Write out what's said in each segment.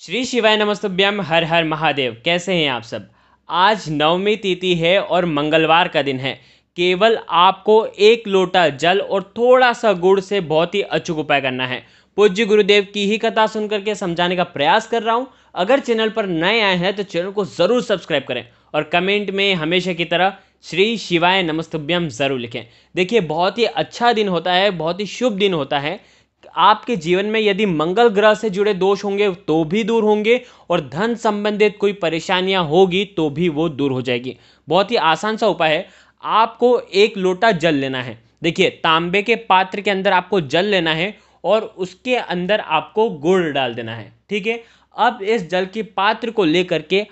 श्री शिवाय नमस्तुभ्यम हर हर महादेव कैसे हैं आप सब आज नवमी तिथि है और मंगलवार का दिन है केवल आपको एक लोटा जल और थोड़ा सा गुड़ से बहुत ही अचूक उपाय करना है पूज्य गुरुदेव की ही कथा सुन करके समझाने का प्रयास कर रहा हूँ अगर चैनल पर नए आए हैं तो चैनल को ज़रूर सब्सक्राइब करें और कमेंट में हमेशा की तरह श्री शिवाय नमस्तभ्यम ज़रूर लिखें देखिए बहुत ही अच्छा दिन होता है बहुत ही शुभ दिन होता है आपके जीवन में यदि मंगल ग्रह से जुड़े दोष होंगे तो भी दूर होंगे और धन संबंधित कोई परेशानियां होगी तो भी वो दूर हो जाएगी बहुत ही आसान सा उपाय है आपको एक लोटा जल लेना है देखिए तांबे के पात्र के अंदर आपको जल लेना है और उसके अंदर आपको गुड़ डाल देना है ठीक है अब इस जल के पात्र को लेकर के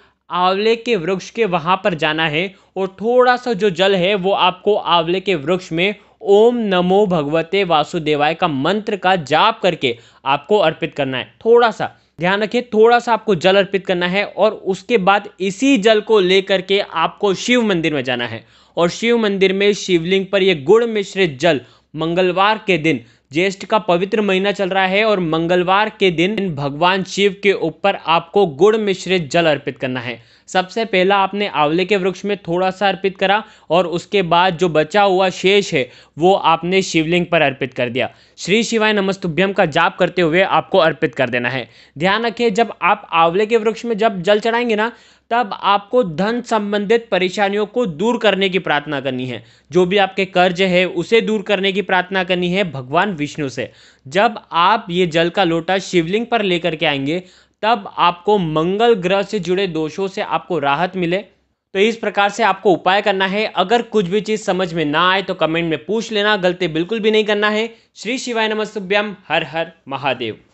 आंवले के वृक्ष के वहाँ पर जाना है और थोड़ा सा जो जल है वो आपको आंवले के वृक्ष में ओम नमो भगवते वासुदेवाय का मंत्र का जाप करके आपको अर्पित करना है थोड़ा सा ध्यान रखिए थोड़ा सा आपको जल अर्पित करना है और उसके बाद इसी जल को लेकर के आपको शिव मंदिर में जाना है और शिव मंदिर में शिवलिंग पर यह गुड़ मिश्रित जल मंगलवार के दिन ज्येष्ठ का पवित्र महीना चल रहा है और मंगलवार के दिन भगवान शिव के ऊपर आपको गुड़ मिश्रित जल अर्पित करना है सबसे पहला आपने आंवले के वृक्ष में थोड़ा सा अर्पित करा और उसके बाद जो बचा हुआ शेष है वो आपने शिवलिंग पर अर्पित कर दिया श्री शिवाय नमस्तुभ्यम का जाप करते हुए आपको अर्पित कर देना है ध्यान रखिए जब आप आंवले के वृक्ष में जब जल चढ़ाएंगे ना तब आपको धन संबंधित परेशानियों को दूर करने की प्रार्थना करनी है जो भी आपके कर्ज है उसे दूर करने की प्रार्थना करनी है भगवान विष्णु से जब आप ये जल का लोटा शिवलिंग पर लेकर के आएंगे तब आपको मंगल ग्रह से जुड़े दोषों से आपको राहत मिले तो इस प्रकार से आपको उपाय करना है अगर कुछ भी चीज़ समझ में ना आए तो कमेंट में पूछ लेना गलती बिल्कुल भी नहीं करना है श्री शिवाय नमस्तुभ्यम हर हर महादेव